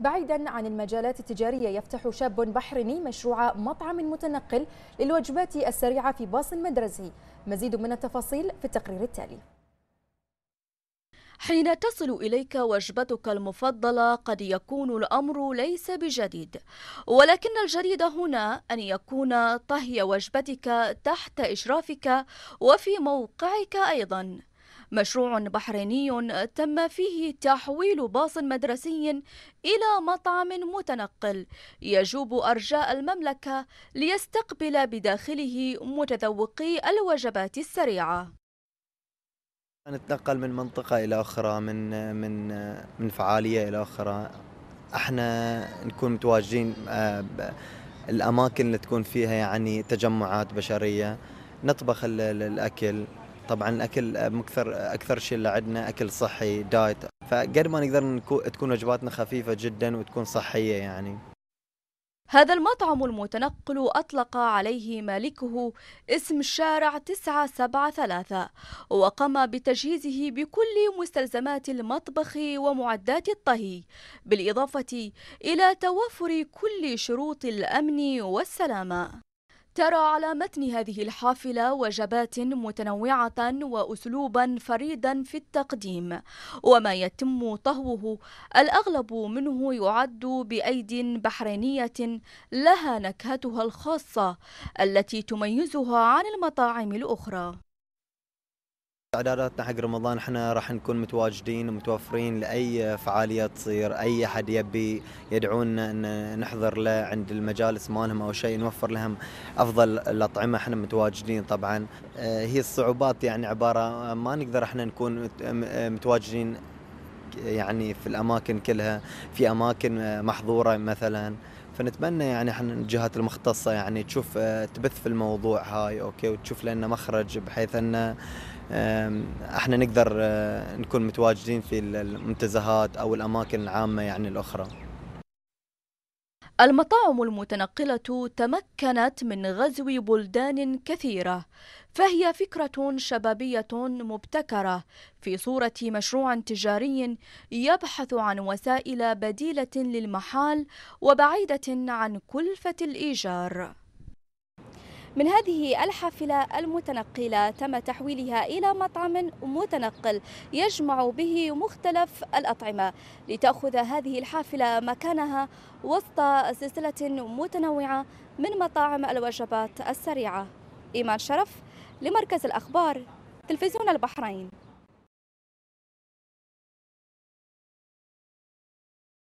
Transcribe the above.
بعيدا عن المجالات التجارية يفتح شاب بحريني مشروع مطعم متنقل للوجبات السريعة في باص مدرسي مزيد من التفاصيل في التقرير التالي حين تصل إليك وجبتك المفضلة قد يكون الأمر ليس بجديد ولكن الجديد هنا أن يكون طهي وجبتك تحت إشرافك وفي موقعك أيضاً مشروع بحريني تم فيه تحويل باص مدرسي إلى مطعم متنقل يجوب أرجاء المملكة ليستقبل بداخله متذوقي الوجبات السريعة نتنقل من منطقة إلى أخرى من من من فعالية إلى أخرى احنا نكون متواجدين آه، الأماكن اللي تكون فيها يعني تجمعات بشرية نطبخ الأكل طبعا الاكل اكثر اكثر شيء اللي عندنا اكل صحي دايت فقد ما نقدر تكون وجباتنا خفيفه جدا وتكون صحيه يعني هذا المطعم المتنقل أطلق عليه مالكه اسم شارع 973 وقام بتجهيزه بكل مستلزمات المطبخ ومعدات الطهي بالإضافة إلى توفر كل شروط الأمن والسلامة ترى على متن هذه الحافلة وجبات متنوعة وأسلوبا فريدا في التقديم وما يتم طهوه الأغلب منه يعد بأيد بحرينية لها نكهتها الخاصة التي تميزها عن المطاعم الأخرى استعداداتنا حق رمضان احنا راح نكون متواجدين ومتوفرين لاي فعاليه تصير اي احد يبي يدعونا ان نحضر له عند المجالس مالهم او شيء نوفر لهم افضل الاطعمه احنا متواجدين طبعا آه، هي الصعوبات يعني عباره ما نقدر احنا نكون متواجدين يعني في الاماكن كلها في اماكن آه، محظوره مثلا فنتمنى يعني احنا الجهات المختصة يعني تشوف آه، تبث في الموضوع هاي أوكي وتشوف لنا مخرج بحيث أن احنا نقدر آه، نكون متواجدين في المنتزهات أو الأماكن العامة يعني الأخرى المطاعم المتنقلة تمكنت من غزو بلدان كثيرة، فهي فكرة شبابية مبتكرة في صورة مشروع تجاري يبحث عن وسائل بديلة للمحال وبعيدة عن كلفة الإيجار. من هذه الحافلة المتنقلة تم تحويلها إلى مطعم متنقل يجمع به مختلف الأطعمة لتأخذ هذه الحافلة مكانها وسط سلسلة متنوعة من مطاعم الوجبات السريعة إيمان شرف لمركز الأخبار تلفزيون البحرين